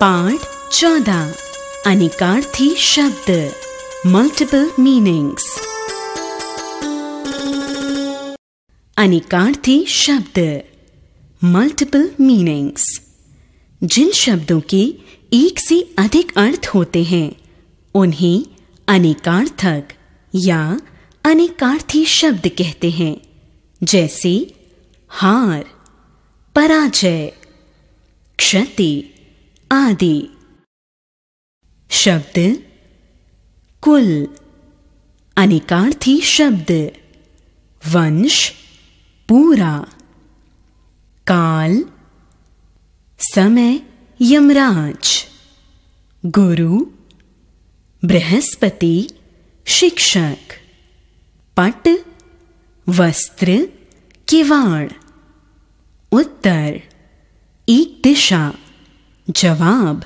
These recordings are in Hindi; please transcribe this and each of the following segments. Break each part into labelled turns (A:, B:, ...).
A: पार्ट चौदह अनिकार्थी शब्द मल्टीपल मीनिंग्स अनिकार्थी शब्द मल्टीपल मीनिंग्स जिन शब्दों के एक से अधिक अर्थ होते हैं उन्हें अनेकार्थक या अनेकार्थी शब्द कहते हैं जैसे हार पराजय क्षति आदि शब्द कुल अनेकार्थी शब्द वंश पूरा काल समय यमराज गुरु बृहस्पति शिक्षक पट वस्त्र किवाड़ उत्तर एक दिशा जवाब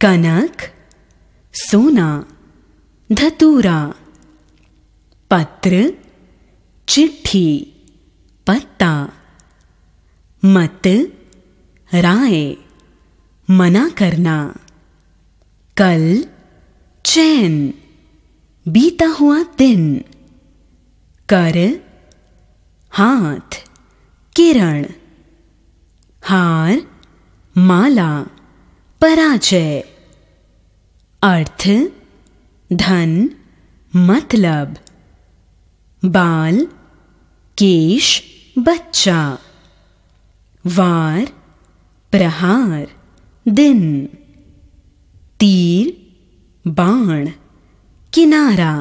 A: कनक सोना धतूरा पत्र चिट्ठी पत्ता मत राय मना करना कल चैन बीता हुआ दिन कर हाथ किरण हार माला पराजय अर्थ धन मतलब बाल केश बच्चा वार प्रहार दिन तीर बाण किनारा